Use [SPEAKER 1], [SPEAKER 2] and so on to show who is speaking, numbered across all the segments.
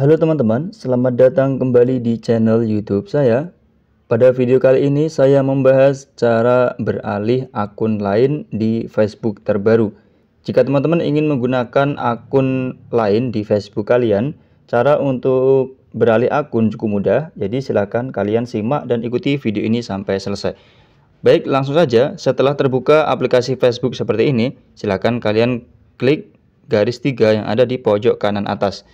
[SPEAKER 1] Halo teman-teman, selamat datang kembali di channel YouTube saya. Pada video kali ini saya membahas cara beralih akun lain di Facebook terbaru. Jika teman-teman ingin menggunakan akun lain di Facebook kalian, cara untuk beralih akun cukup mudah. Jadi silakan kalian simak dan ikuti video ini sampai selesai. Baik, langsung saja setelah terbuka aplikasi Facebook seperti ini, silakan kalian klik garis tiga yang ada di pojok kanan atas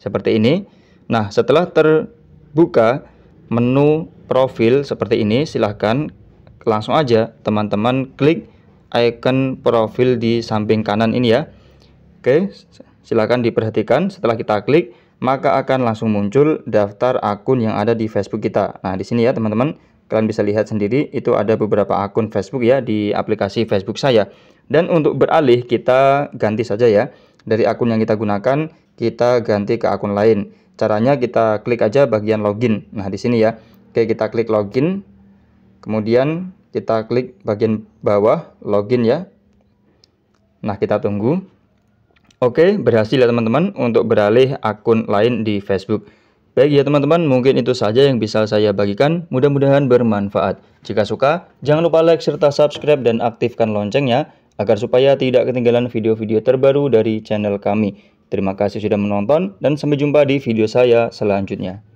[SPEAKER 1] seperti ini. Nah, setelah terbuka menu profil seperti ini, silahkan langsung aja teman-teman klik icon profil di samping kanan ini ya. Oke, silahkan diperhatikan setelah kita klik maka akan langsung muncul daftar akun yang ada di Facebook kita. Nah, di sini ya teman-teman, kalian bisa lihat sendiri itu ada beberapa akun Facebook ya di aplikasi Facebook saya. Dan untuk beralih kita ganti saja ya dari akun yang kita gunakan kita ganti ke akun lain. Caranya kita klik aja bagian login. Nah, di sini ya. Oke, kita klik login. Kemudian kita klik bagian bawah login ya. Nah, kita tunggu. Oke, berhasil ya teman-teman untuk beralih akun lain di Facebook. Baik ya teman-teman, mungkin itu saja yang bisa saya bagikan. Mudah-mudahan bermanfaat. Jika suka, jangan lupa like serta subscribe dan aktifkan loncengnya agar supaya tidak ketinggalan video-video terbaru dari channel kami. Terima kasih sudah menonton dan sampai jumpa di video saya selanjutnya.